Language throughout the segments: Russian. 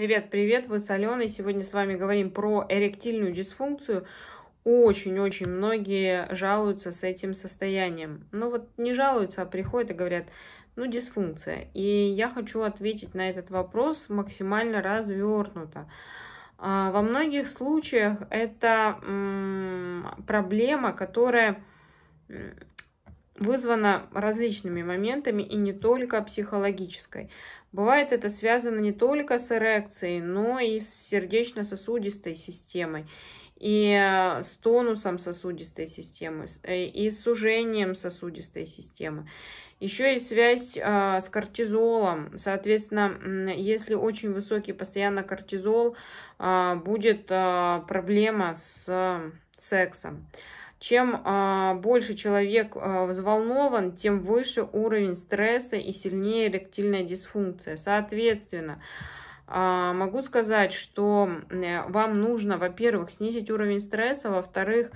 Привет-привет, вы с Аленой. Сегодня с вами говорим про эректильную дисфункцию. Очень-очень многие жалуются с этим состоянием. Ну вот не жалуются, а приходят и говорят, ну дисфункция. И я хочу ответить на этот вопрос максимально развернуто. А, во многих случаях это проблема, которая вызвана различными моментами и не только психологической. Бывает это связано не только с эрекцией, но и с сердечно-сосудистой системой, и э, с тонусом сосудистой системы, э, и с сужением сосудистой системы. Еще и связь э, с кортизолом. Соответственно, если очень высокий постоянно кортизол, будет проблема с сексом. Чем а, больше человек а, взволнован, тем выше уровень стресса и сильнее эректильная дисфункция. Соответственно, а, могу сказать, что э, вам нужно, во-первых, снизить уровень стресса, во-вторых,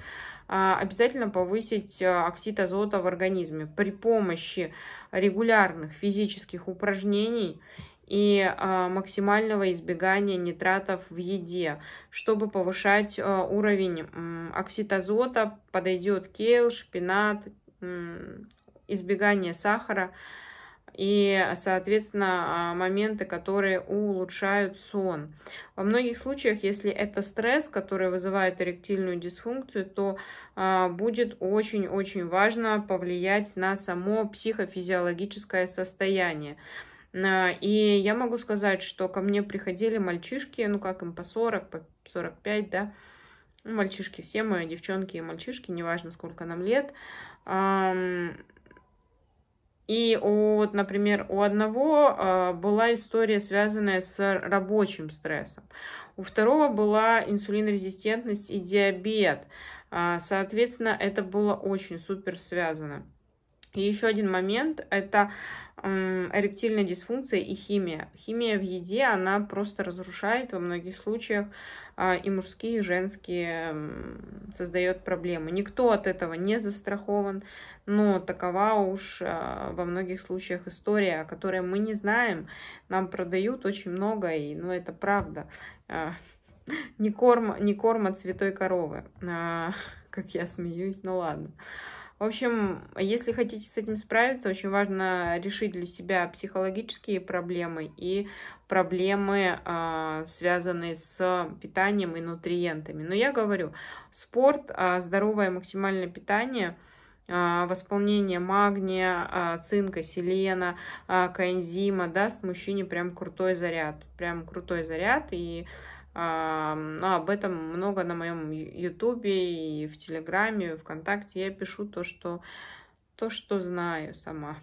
а, обязательно повысить а, оксид азота в организме при помощи регулярных физических упражнений и а, максимального избегания нитратов в еде. Чтобы повышать а, уровень окситозота, подойдет кейл, шпинат, избегание сахара и, соответственно, а, моменты, которые улучшают сон. Во многих случаях, если это стресс, который вызывает эректильную дисфункцию, то а, будет очень-очень важно повлиять на само психофизиологическое состояние. А, и я могу сказать, что ко мне приходили мальчишки, ну как им, по 40, по 45, да, ну, мальчишки, все мои девчонки и мальчишки, неважно, сколько нам лет. И вот, например, у одного а, была история, связанная с рабочим стрессом. У второго была инсулинорезистентность и диабет. А, соответственно, это было очень супер связано. И еще один момент – это эректильная дисфункция и химия. Химия в еде, она просто разрушает во многих случаях а, и мужские, и женские, создает проблемы. Никто от этого не застрахован, но такова уж а, во многих случаях история, о которой мы не знаем. Нам продают очень много, и ну, это правда. А, не корм, не корм от святой коровы, как я смеюсь, ну ладно. В общем, если хотите с этим справиться, очень важно решить для себя психологические проблемы и проблемы, а, связанные с питанием и нутриентами. Но я говорю, спорт, а, здоровое максимальное питание а, – восполнение магния, цинка, селена, коэнзима даст мужчине прям крутой заряд. Прям крутой заряд. И но об этом много на моем ютубе и в телеграме, и вконтакте. Я пишу то, что, то, что знаю сама.